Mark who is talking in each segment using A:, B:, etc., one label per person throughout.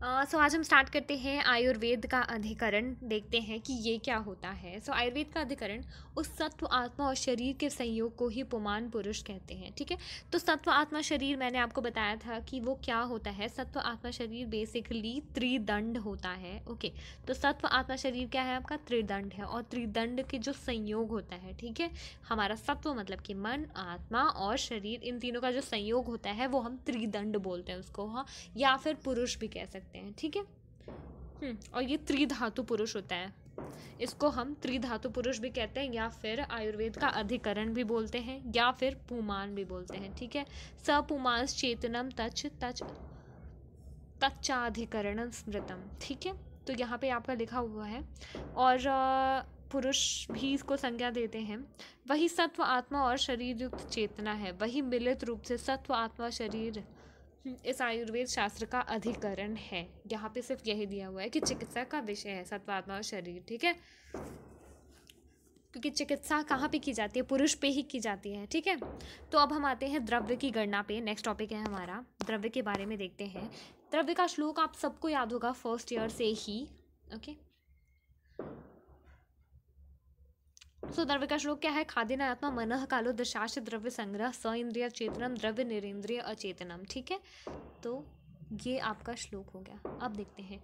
A: सो uh, so, आज हम start करते हैं आयुर्वेद का अधिकरण देखते हैं कि ये क्या होता है सो so, आयुर्वेद का अधिकरण उस सत्व आत्मा और शरीर के संयोग को ही पुमान पुरुष कहते हैं ठीक है तो सत्व आत्मा शरीर मैंने आपको बताया था कि वो क्या होता है सत्व आत्मा शरीर बेसिकली त्रिदंड होता है ओके okay, तो सत्व आत्मा शरीर क्या है आपका त्रिदंड है और त्रिदंड के जो संयोग होता है ठीक है हमारा सत्व मतलब कि मन आत्मा और शरीर इन तीनों का जो संयोग होता है वो हम त्रिदंड बोलते हैं उसको हाँ या फिर पुरुष भी कह सकते सकते हैं ठीक है हम्म, और ये त्रिधातु पुरुष होता है इसको हम त्रिधातु पुरुष भी कहते हैं या फिर आयुर्वेद का अधिकरण भी बोलते हैं या फिर पुमान भी बोलते हैं ठीक है सपुमांस चेतनम तच तच तच्चाधिकरण स्मृतम ठीक है तो यहाँ पे आपका लिखा हुआ है और पुरुष भी इसको संज्ञा देते हैं वही सत्व आत्मा और शरीर युक्त चेतना है वही मिलित रूप से सत्व आत्मा शरीर इस आयुर्वेद शास्त्र का अधिकरण है यहाँ पे सिर्फ यही दिया हुआ है कि चिकित्सा का विषय है सत्वात्मा और शरीर ठीक है क्योंकि चिकित्सा कहाँ पे की जाती है पुरुष पे ही की जाती है ठीक है तो अब हम आते हैं द्रव्य की गणना पे नेक्स्ट टॉपिक है हमारा द्रव्य के बारे में देखते हैं द्रव्य का श्लोक आप सबको याद होगा फर्स्ट ईयर से ही ओके okay? सो द्रव्य श्लोक क्या है खाद्य आत्मा मन कालो दशाश द्रव्य संग्रह स इंद्रिय चेतनम द्रव्य निरेंद्रिय अचेतनम ठीक है तो ये आपका श्लोक हो गया अब देखते हैं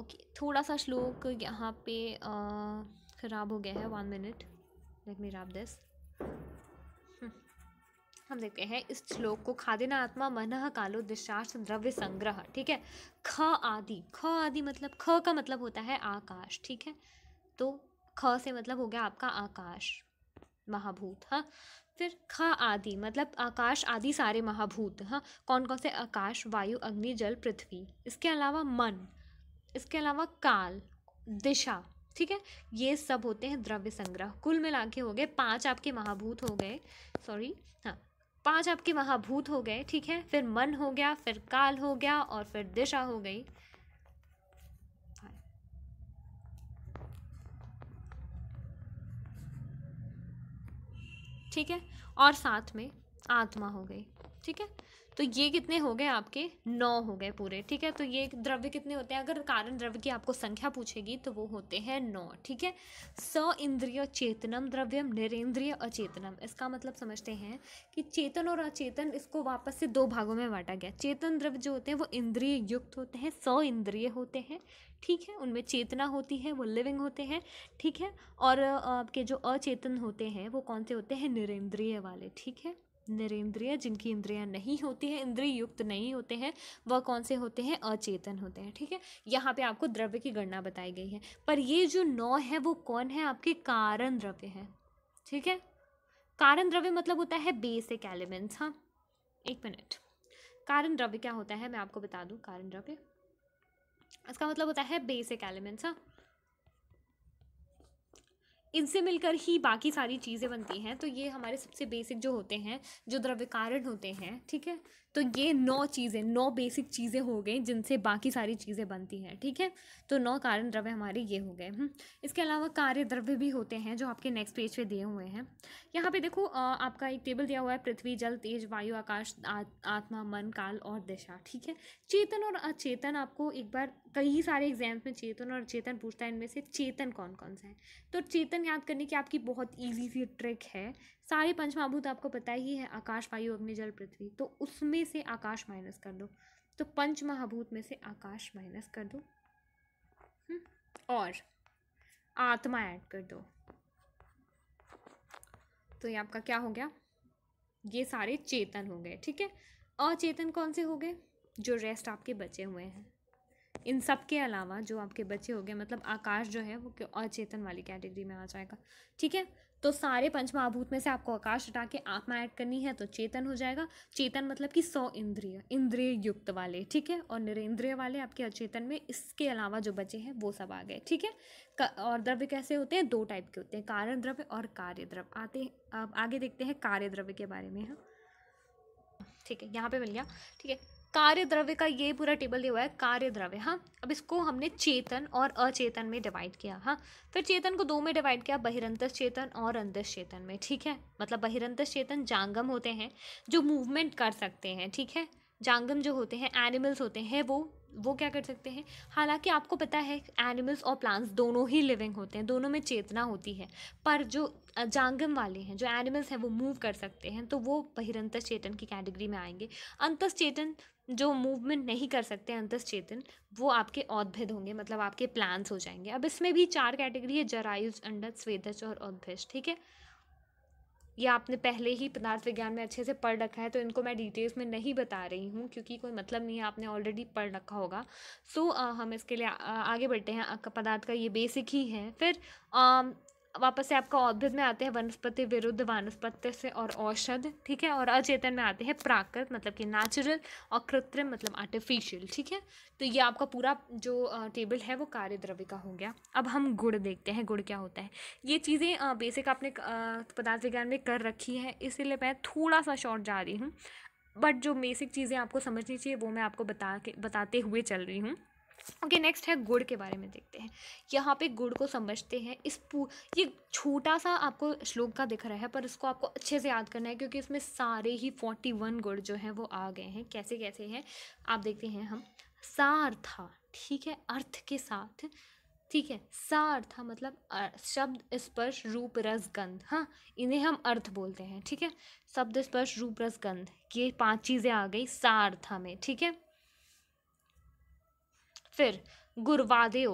A: ओके थोड़ा सा श्लोक यहाँ पे ख़राब हो गया है वन मिनट लेट मी राब दिस हम देखते हैं इस श्लोक को खादिना आत्मा मन कालो दिशार्थ द्रव्य संग्रह ठीक है ख आदि ख आदि मतलब ख का मतलब होता है आकाश ठीक है तो ख से मतलब हो गया आपका आकाश महाभूत हाँ फिर ख आदि मतलब आकाश आदि सारे महाभूत हाँ कौन कौन से आकाश वायु अग्नि जल पृथ्वी इसके अलावा मन इसके अलावा काल दिशा ठीक है ये सब होते हैं द्रव्य संग्रह कुल मिला के हो गए पांच आपके महाभूत हो गए सॉरी हाँ पांच आपके महाभूत हो गए ठीक है फिर मन हो गया फिर काल हो गया और फिर दिशा हो गई ठीक है और साथ में आत्मा हो गई ठीक है तो ये कितने हो गए आपके नौ हो गए पूरे ठीक है तो ये द्रव्य कितने होते हैं अगर कारण द्रव्य की आपको संख्या पूछेगी तो वो होते हैं नौ ठीक है स इंद्रिय चेतनम द्रव्यम निरेंद्रिय अचेतनम इसका मतलब समझते हैं कि चेतन और अचेतन इसको वापस से दो भागों में बांटा गया चेतन द्रव्य जो होते हैं वो इंद्रिय युक्त होते हैं स इंद्रिय होते हैं ठीक है उनमें चेतना होती है वो लिविंग होते हैं ठीक है और आपके जो अचेतन होते हैं वो कौन से होते हैं निरेंद्रिय वाले ठीक है नरेंद्रिय जिनकी इंद्रियां नहीं होती हैं इंद्रिय युक्त नहीं होते हैं वह कौन से होते हैं अचेतन होते हैं ठीक है यहाँ पे आपको द्रव्य की गणना बताई गई है पर ये जो नौ है वो कौन है आपके कारण द्रव्य है ठीक है कारण द्रव्य मतलब होता है बेसिक एलिमेंट्स हाँ एक मिनट कारण द्रव्य क्या होता है मैं आपको बता दूँ कारण द्रव्य इसका मतलब होता है बेसिक एलिमेंट्स हाँ इनसे मिलकर ही बाकी सारी चीज़ें बनती हैं तो ये हमारे सबसे बेसिक जो होते हैं जो द्रव्य कारण होते हैं ठीक है तो ये नौ चीज़ें नौ बेसिक चीज़ें हो गई जिनसे बाकी सारी चीज़ें बनती हैं ठीक है तो नौ कारण द्रव्य हमारे ये हो गए हम्म। इसके अलावा कार्य द्रव्य भी होते हैं जो आपके नेक्स्ट पेज पे दिए हुए हैं यहाँ पे देखो आपका एक टेबल दिया हुआ है पृथ्वी जल तेज वायु आकाश आत्मा मन काल और दिशा ठीक है चेतन और अचेतन आपको एक बार कई सारे एग्जाम्स में चेतन और अचेतन पूछता है इनमें से चेतन कौन कौन सा है तो चेतन याद करने की आपकी बहुत ईजी सी ट्रिक है सारे पंचमहाभूत आपको पता ही है आकाश वायु अग्नि जल पृथ्वी तो उसमें से आकाश माइनस कर दो तो पंच महाभूत में से आकाश माइनस कर दो हम्म, और आत्मा ऐड कर दो तो ये आपका क्या हो गया ये सारे चेतन हो गए ठीक है अचेतन कौन से हो गए जो रेस्ट आपके बचे हुए हैं इन सब के अलावा जो आपके बच्चे हो गए मतलब आकाश जो है वो अचेतन वाली कैटेगरी में आ जाएगा ठीक है तो सारे पंच महाभूत में से आपको आकाश हटा के आत्मा ऐड करनी है तो चेतन हो जाएगा चेतन मतलब कि सौ इंद्रिय इंद्रिय युक्त वाले ठीक है और निरेंद्रिय वाले आपके अचेतन में इसके अलावा जो बचे हैं वो सब आ गए ठीक है और द्रव्य कैसे होते हैं दो टाइप के होते हैं कारण द्रव्य और कार्य द्रव्य आते हैं आगे देखते हैं कार्य द्रव्य के बारे में हम हाँ? ठीक है यहाँ पे मिल गया ठीक है कार्य द्रव्य का ये पूरा टेबल दिया हुआ है कार्य द्रव्य हाँ अब इसको हमने चेतन और अचेतन में डिवाइड किया हाँ फिर चेतन को दो में डिवाइड किया बहिरंतस चेतन और अंतस चेतन में ठीक है मतलब बहिरंतस चेतन जांगम होते हैं जो मूवमेंट कर सकते हैं ठीक है जांगम जो होते हैं एनिमल्स होते हैं वो वो क्या कर सकते हैं हालांकि आपको पता है एनिमल्स और प्लांट्स दोनों ही लिविंग होते हैं दोनों में चेतना होती है पर जो जांगम वाले हैं जो एनिमल्स हैं वो मूव कर सकते हैं तो वो बहिरंतस चेतन की कैटेगरी में आएंगे अंतस चेतन जो मूवमेंट नहीं कर सकते अंतस चेतन वो आपके औद्भिद होंगे मतलब आपके प्लान्स हो जाएंगे अब इसमें भी चार कैटेगरी है जरायुज अंडज स्वेदज और औद्भिज ठीक है ये आपने पहले ही पदार्थ विज्ञान में अच्छे से पढ़ रखा है तो इनको मैं डिटेल्स में नहीं बता रही हूँ क्योंकि कोई मतलब नहीं है आपने ऑलरेडी पढ़ रखा होगा सो so, हम इसके लिए आ, आगे बढ़ते हैं पदार्थ का ये बेसिक ही है फिर वापस से आपका औद्भिद में आते हैं वनस्पति विरुद्ध वनस्पति से और औषध ठीक है और अचेतन में आते हैं प्राकृत मतलब कि नेचुरल और कृत्रिम मतलब आर्टिफिशियल ठीक है तो ये आपका पूरा जो टेबल है वो कार्य द्रव्य का हो गया अब हम गुड़ देखते हैं गुड़ क्या होता है ये चीज़ें बेसिक आपने पदार्थ विज्ञान में कर रखी है इसीलिए मैं थोड़ा सा शॉर्ट जा रही हूँ बट जो बेसिक चीज़ें आपको समझनी चाहिए वो मैं आपको बता के बताते हुए चल रही हूँ ओके okay, नेक्स्ट है गुड़ के बारे में देखते हैं यहाँ पे गुड़ को समझते हैं इस पू ये छोटा सा आपको श्लोक का दिख रहा है पर इसको आपको अच्छे से याद करना है क्योंकि इसमें सारे ही फोर्टी वन गुड़ जो हैं वो आ गए हैं कैसे कैसे हैं आप देखते हैं हम सार्था ठीक है अर्थ के साथ ठीक है सार्था मतलब शब्द स्पर्श रूप रस गंध हाँ इन्हें हम अर्थ बोलते हैं ठीक है शब्द स्पर्श रूप रस गंध ये पांच चीज़ें आ गई सार्था में ठीक है फिर गुरवादेव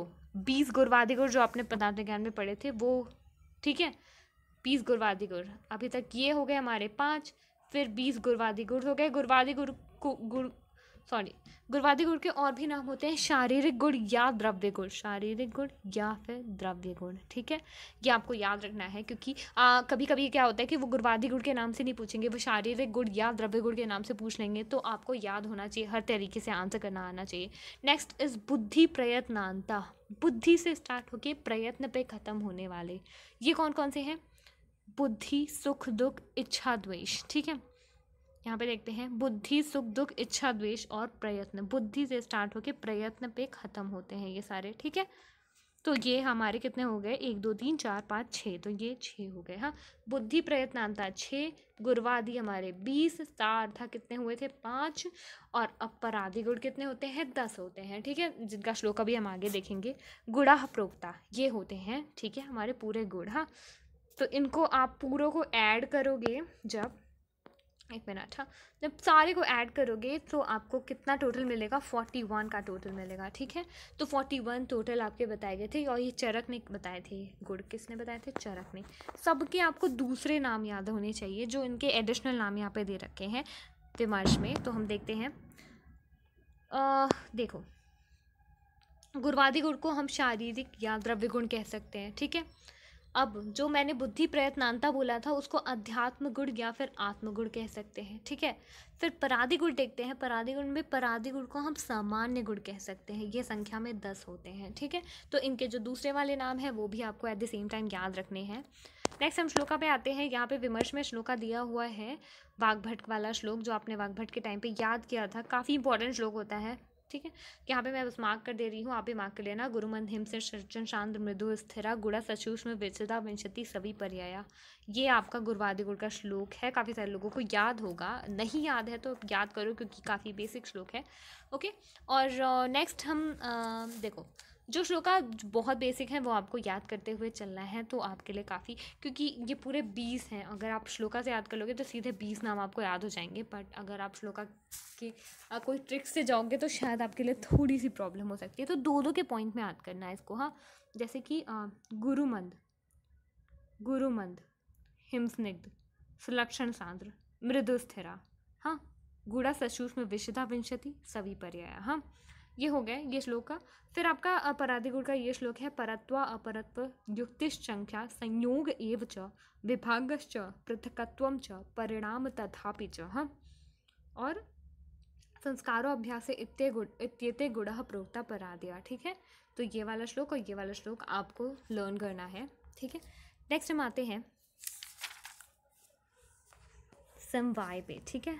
A: बीस गुरवादिगुर जो आपने पदार्थ विज्ञान में पढ़े थे वो ठीक है बीस गुरवादिगुर अभी तक ये हो गए हमारे पाँच फिर बीस गुरवादिगुर हो गए गुरवादिगुर गुर सॉरी गुणवादी गुण के और भी नाम होते हैं शारीरिक गुण या द्रव्य गुण शारीरिक गुण या फिर द्रव्य गुण ठीक है ये आपको याद रखना है क्योंकि आ, कभी कभी क्या होता है कि वो गुर्वादी गुण के नाम से नहीं पूछेंगे वो शारीरिक गुण या द्रव्य गुण के नाम से पूछ लेंगे तो आपको याद होना चाहिए हर तरीके से आंसर करना आना चाहिए नेक्स्ट इज़ बुद्धि प्रयत्नता बुद्धि से स्टार्ट होके प्रयत्न पे ख़त्म होने वाले ये कौन कौन से हैं बुद्धि सुख दुख इच्छा द्वेष ठीक है यहाँ पे देखते हैं बुद्धि सुख दुख इच्छा द्वेष और प्रयत्न बुद्धि से स्टार्ट होके प्रयत्न पे ख़त्म होते हैं ये सारे ठीक है तो ये हमारे कितने हो गए एक दो तीन चार पाँच छः तो ये छः हो गए हाँ बुद्धि प्रयत्न आता छः गुरुवादि हमारे बीस था कितने हुए थे पाँच और अपराधी गुण कितने होते हैं दस होते हैं ठीक है जिनका श्लोक अभी हम आगे देखेंगे गुड़ाह प्रोक्ता ये होते हैं ठीक है हमारे पूरे गुड़ हाँ तो इनको आप पूरों को ऐड करोगे जब एक मिनट हाँ जब सारे को ऐड करोगे तो आपको कितना टोटल मिलेगा फोर्टी वन का टोटल मिलेगा ठीक है तो फोर्टी वन टोटल आपके बताए गए थे और ये चरक ने बताए थे गुड़ किसने बताए थे चरक ने सबके आपको दूसरे नाम याद होने चाहिए जो इनके एडिशनल नाम यहाँ पे दे रखे हैं विमर्श में तो हम देखते हैं आ, देखो गुरवादी गुड़ को हम शारीरिक या द्रव्य गुण कह सकते हैं ठीक है थीके? अब जो मैंने बुद्धि प्रयत्नता बोला था उसको अध्यात्म गुण या फिर आत्मगुण कह सकते हैं ठीक है फिर पराधि गुण देखते हैं पराधि गुण में पराधि गुण को हम सामान्य गुण कह सकते हैं ये संख्या में दस होते हैं ठीक है तो इनके जो दूसरे वाले नाम हैं वो भी आपको एट द सेम टाइम याद रखने हैं नेक्स्ट हम श्लोका पे आते हैं यहाँ पे विमर्श में श्लोका दिया हुआ है भट्ट वाला श्लोक जो आपने भट्ट के टाइम पे याद किया था काफ़ी इंपॉर्टेंट श्लोक होता है ठीक है यहाँ पे मैं बस मार्क कर दे रही हूँ आप भी मार्क कर लेना गुरुमंद हिमसे सचन शांत मृदु स्थिरा गुड़ा सचूष में विंशति सभी पर्याया ये आपका गुरुवादि गुड़ का श्लोक है काफ़ी सारे लोगों को याद होगा नहीं याद है तो याद करो क्योंकि काफ़ी बेसिक श्लोक है ओके और नेक्स्ट uh, हम आ, uh, देखो जो श्लोका बहुत बेसिक हैं वो आपको याद करते हुए चलना है तो आपके लिए काफ़ी क्योंकि ये पूरे बीस हैं अगर आप श्लोका से याद कर लोगे तो सीधे बीस नाम आपको याद हो जाएंगे बट अगर आप श्लोका के कोई ट्रिक्स से जाओगे तो शायद आपके लिए थोड़ी सी प्रॉब्लम हो सकती है तो दो दो के पॉइंट में याद करना है इसको हाँ जैसे कि गुरुमंद गुरुमंद हिमस्निग्ध सुलक्षण सांद्र मृदुस्थिरा हाँ गुड़ा में विशदा विंशति सभी पर्याय हाँ ये हो गया ये श्लोक का फिर आपका अपराधी गुण का ये श्लोक है परत्वा अपरत्व युक्तिश्चंख्या संयोग एव च विभागश्च पृथकत्व च परिणाम तथापि च हाँ और संस्कारो अभ्यास इत्ये गुण इत्यते गुण प्रोक्ता पराधिया ठीक है तो ये वाला श्लोक और ये वाला श्लोक आपको लर्न करना है ठीक है नेक्स्ट हम आते हैं समवाय पे ठीक है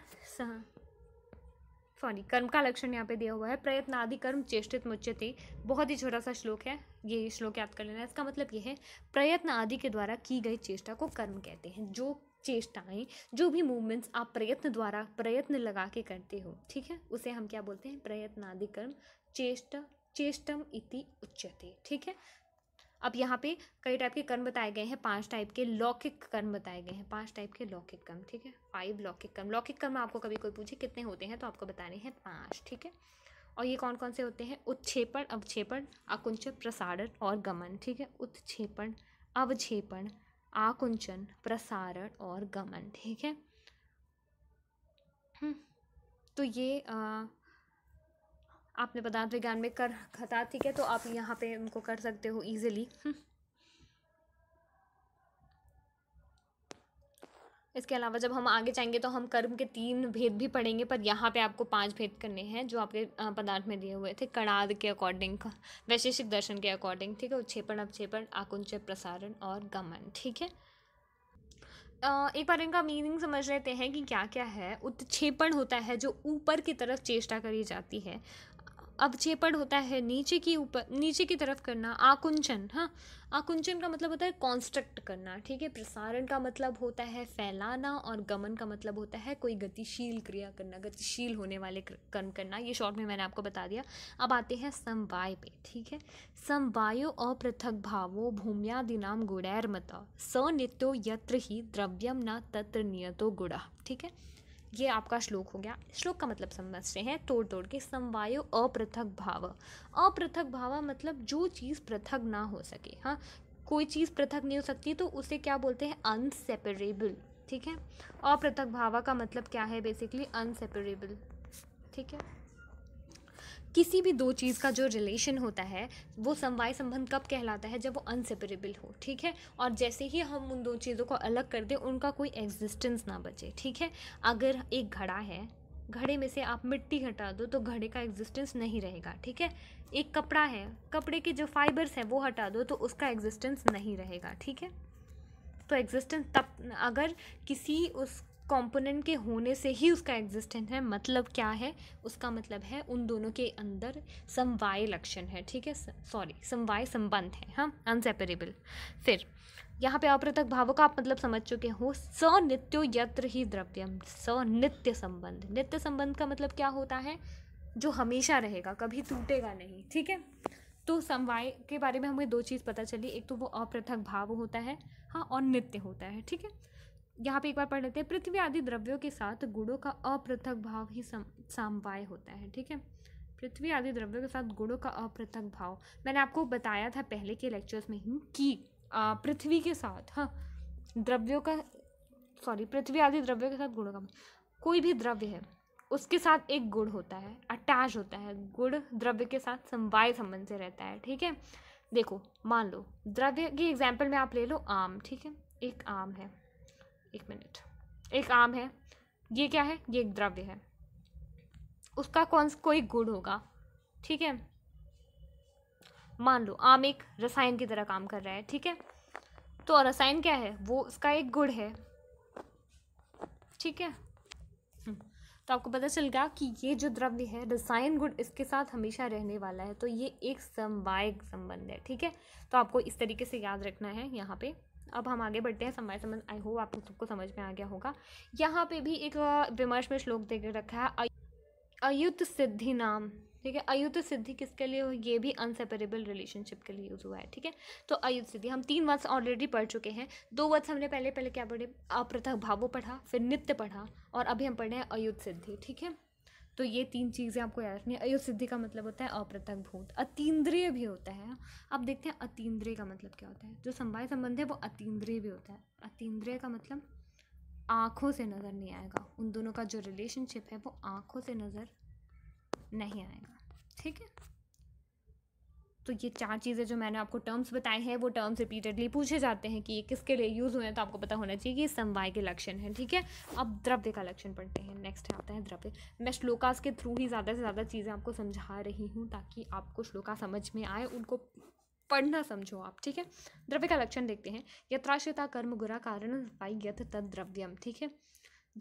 A: सॉरी कर्म का लक्षण यहाँ पे दिया हुआ है प्रयत्न आदि कर्म चेष्टित मुच्यते बहुत ही छोटा सा श्लोक है ये श्लोक याद कर लेना इसका मतलब ये है प्रयत्न आदि के द्वारा की गई चेष्टा को कर्म कहते हैं जो चेष्टाएं जो भी मूवमेंट्स आप प्रयत्न द्वारा प्रयत्न लगा के करते हो ठीक है उसे हम क्या बोलते हैं प्रयत्न आदि कर्म चेष्टा चेष्टम इति उच्यते ठीक है अब यहाँ पे कई टाइप के कर्म बताए गए हैं पांच टाइप के लौकिक कर्म बताए गए हैं पांच टाइप के लौकिक कर्म ठीक है फाइव लौकिक कर्म लौकिक कर्म आपको कभी कोई पूछे कितने होते हैं तो आपको बताने हैं पाँच ठीक है और ये कौन कौन से होते हैं उत्क्षेपण अवक्षेपण आकुंचन प्रसारण और गमन ठीक है उत्क्षेपण अवक्षेपण आकुंचन प्रसारण और गमन ठीक है हम्म, तो ये आ, आपने पदार्थ विज्ञान में कर खता ठीक है तो आप यहाँ पे उनको कर सकते हो ईजिली इसके अलावा जब हम आगे जाएंगे तो हम कर्म के तीन भेद भी पढ़ेंगे पर यहाँ पे आपको पांच भेद करने हैं जो आपके पदार्थ में दिए हुए थे कणाद के अकॉर्डिंग वैशेषिक दर्शन के अकॉर्डिंग ठीक है उच्छेपण अपक्षेपण आकुंच प्रसारण और गमन ठीक है एक बार इनका मीनिंग समझ लेते हैं कि क्या क्या है उत्क्षेपण होता है जो ऊपर की तरफ चेष्टा करी जाती है अवचेपण होता है नीचे की ऊपर नीचे की तरफ करना आकुंचन हाँ आकुंचन का मतलब होता है कॉन्स्ट्रक्ट करना ठीक है प्रसारण का मतलब होता है फैलाना और गमन का मतलब होता है कोई गतिशील क्रिया करना गतिशील होने वाले कर्म करना ये शॉर्ट में मैंने आपको बता दिया अब आते हैं समवाय पे ठीक है समवायो अपृथक भावो भूम्यादिनाम गुणैर्मत स नित्यो यत्र ही द्रव्यम न तत्र नियतो गुणा ठीक है ये आपका श्लोक हो गया श्लोक का मतलब समझते हैं तोड़ तोड़ के समवायो अपृथक भाव अपृथक भाव मतलब जो चीज़ पृथक ना हो सके हाँ कोई चीज़ पृथक नहीं हो सकती तो उसे क्या बोलते हैं अनसेपरेबल ठीक है अपृथक भावा का मतलब क्या है बेसिकली अनसेपरेबल ठीक है किसी भी दो चीज़ का जो रिलेशन होता है वो समवाय संबंध कब कहलाता है जब वो अनसेपरेबल हो ठीक है और जैसे ही हम उन दो चीज़ों को अलग कर दें उनका कोई एग्जिस्टेंस ना बचे ठीक है अगर एक घड़ा है घड़े में से आप मिट्टी हटा दो तो घड़े का एग्जिस्टेंस नहीं रहेगा ठीक है एक कपड़ा है कपड़े के जो फाइबर्स हैं वो हटा दो तो उसका एग्जिस्टेंस नहीं रहेगा ठीक है तो एग्जिस्टेंस तब अगर किसी उस कंपोनेंट के होने से ही उसका एग्जिस्टेंस है मतलब क्या है उसका मतलब है उन दोनों के अंदर समवाय लक्षण है ठीक है सॉरी समवाय संबंध है हाँ अनसेपरेबल फिर यहाँ पे अपृतक भावों का आप मतलब समझ चुके हो सनित्यो यत्र ही द्रव्यम सनित्य संबंध नित्य संबंध का मतलब क्या होता है जो हमेशा रहेगा कभी टूटेगा नहीं ठीक है तो समवाय के बारे में हमें दो चीज़ पता चली एक तो वो अपृथक भाव होता है हाँ और नित्य होता है ठीक है यहाँ पे एक बार पढ़ लेते हैं पृथ्वी आदि द्रव्यों के साथ गुणों का अपृथक भाव ही समवाय होता है ठीक है पृथ्वी आदि द्रव्यों के साथ गुणों का अपृथक भाव मैंने आपको बताया था पहले के लेक्चर्स में ही कि पृथ्वी के साथ हाँ द्रव्यों का सॉरी पृथ्वी आदि द्रव्यों के साथ गुणों का कोई भी द्रव्य है उसके साथ एक गुड़ होता है अटैच होता है गुड़ द्रव्य के साथ समवाय संबंध से रहता है ठीक है देखो मान लो द्रव्य की एग्जाम्पल में आप ले लो आम ठीक है एक आम है एक मिनट एक आम है ये क्या है ये एक द्रव्य है उसका कौन कोई गुण होगा ठीक है मान लो आम एक रसायन की तरह काम कर रहा है ठीक है तो रसायन क्या है वो उसका एक गुण है ठीक है हम्म। तो आपको पता चल गया कि ये जो द्रव्य है रसायन गुण इसके साथ हमेशा रहने वाला है तो ये एक समवायक संबंध है ठीक है तो आपको इस तरीके से याद रखना है यहाँ पे अब हम आगे बढ़ते हैं समाज समझ आई होप आप सबको समझ में आ गया होगा यहाँ पे भी एक विमर्श में श्लोक दे रखा है अयुत सिद्धि नाम ठीक है अयुत सिद्धि किसके लिए हो ये भी अनसेपरेबल रिलेशनशिप के लिए यूज़ हुआ है ठीक है तो अयुत सिद्धि हम तीन वर्ड्स ऑलरेडी पढ़ चुके हैं दो वर्ड्स हमने पहले पहले क्या पढ़े अप्रथक भावो पढ़ा फिर नित्य पढ़ा और अभी हम पढ़े हैं अयुत सिद्धि ठीक है तो ये तीन चीज़ें आपको याद रखनी है अयोसिद्धि का मतलब होता है अप्रतक भूत अतीन्द्रिय भी होता है आप देखते हैं अतीन्द्रिय का मतलब क्या होता है जो समवाय संबंध है वो अतीन्द्रिय भी होता है अतीन्द्रिय का मतलब आँखों से नज़र नहीं आएगा उन दोनों का जो रिलेशनशिप है वो आँखों से नज़र नहीं आएगा ठीक है तो ये चार चीज़ें जो मैंने आपको टर्म्स बताए हैं वो टर्म्स रिपीटेडली पूछे जाते हैं कि ये किसके लिए यूज़ हुए हैं तो आपको पता होना चाहिए कि ये समवाय के लक्षण है ठीक है अब द्रव्य का लक्षण पढ़ते हैं नेक्स्ट आता है द्रव्य मैं श्लोकास के थ्रू ही ज़्यादा से ज़्यादा चीज़ें आपको समझा रही हूँ ताकि आपको श्लोका समझ में आए उनको पढ़ना समझो आप ठीक है द्रव्य का लक्षण देखते हैं यथाश्रिता कर्म गुरा कारण पाई यथ तद द्रव्यम ठीक है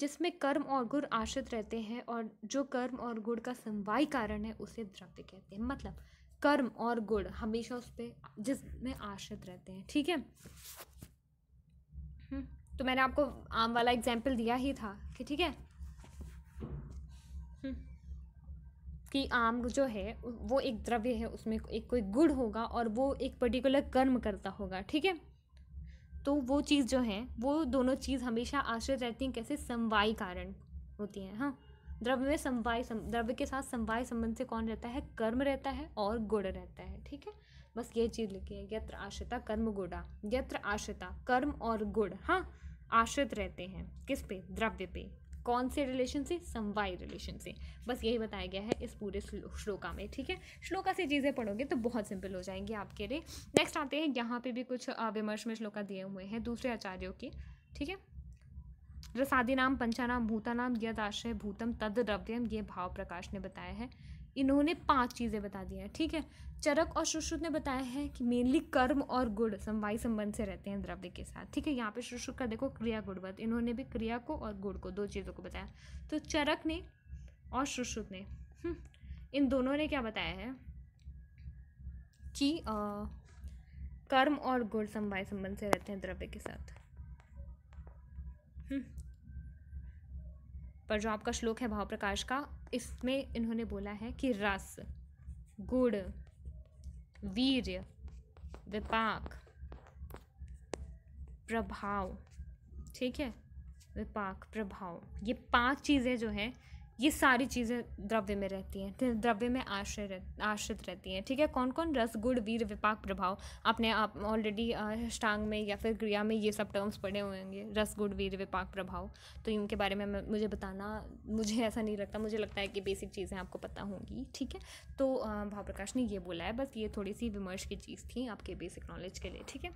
A: जिसमें कर्म और गुण आश्रित रहते हैं और जो कर्म और गुण का समवाय कारण है उसे द्रव्य कहते हैं मतलब कर्म और गुण हमेशा उस पर जिसमें आश्रित रहते हैं ठीक है हम्म, तो मैंने आपको आम वाला एग्जाम्पल दिया ही था कि ठीक है हम्म, कि आम जो है वो एक द्रव्य है उसमें एक कोई गुण होगा और वो एक पर्टिकुलर कर्म करता होगा ठीक है तो वो चीज़ जो है वो दोनों चीज़ हमेशा आश्रित रहती हैं कैसे समवाई कारण होती हैं हाँ द्रव्य में समवाय सम, द्रव्य के साथ समवाय संबंध से कौन रहता है कर्म रहता है और गुण रहता है ठीक है बस ये चीज़ लिखी है यत्र आश्रिता कर्म गुड़ा यत्र आश्रिता कर्म और गुण हाँ आश्रित रहते हैं किस पे द्रव्य पे कौन से रिलेशन से समवाय रिलेशन से बस यही बताया गया है इस पूरे श्लोका में ठीक है श्लोका से चीज़ें पढ़ोगे तो बहुत सिंपल हो जाएंगी आपके लिए नेक्स्ट आते हैं यहाँ पे भी कुछ विमर्श में श्लोका दिए हुए हैं दूसरे आचार्यों के ठीक है रसादिनाम मतलब पंचानाम भूतानाम आश्रय भूतम तद द्रव्यम ये भाव प्रकाश ने बताया है इन्होंने पांच चीज़ें बता दी हैं ठीक है चरक और सुश्रुत ने बताया है कि मेनली कर्म और गुण समवाय संबंध से रहते हैं द्रव्य के साथ ठीक है यहाँ पे सुश्रुत का देखो क्रिया गुणवत्त इन्होंने भी क्रिया को और गुण को दो चीज़ों को बताया तो चरक ने और सुश्रुत ने हम्म, इन दोनों ने क्या बताया है कि आ, कर्म और गुण समवाय संबंध से रहते हैं द्रव्य के साथ पर जो आपका श्लोक है भाव प्रकाश का इसमें इन्होंने बोला है कि रस गुड़ वीर्य विपाक प्रभाव ठीक है विपाक प्रभाव ये पांच चीज़ें जो हैं ये सारी चीज़ें द्रव्य में रहती हैं द्रव्य में आश्रय रह, आश्रित रहती हैं ठीक है कौन कौन रस गुड़ वीर विपाक प्रभाव आपने आप ऑलरेडी अष्टांग में या फिर क्रिया में ये सब टर्म्स पढ़े हुए होंगे रस गुड़ वीर विपाक प्रभाव तो इनके बारे में मुझे बताना मुझे ऐसा नहीं लगता मुझे लगता है कि बेसिक चीज़ें आपको पता होंगी ठीक है तो भाव प्रकाश ने ये बोला है बस ये थोड़ी सी विमर्श की चीज़ थी आपके बेसिक नॉलेज के लिए ठीक है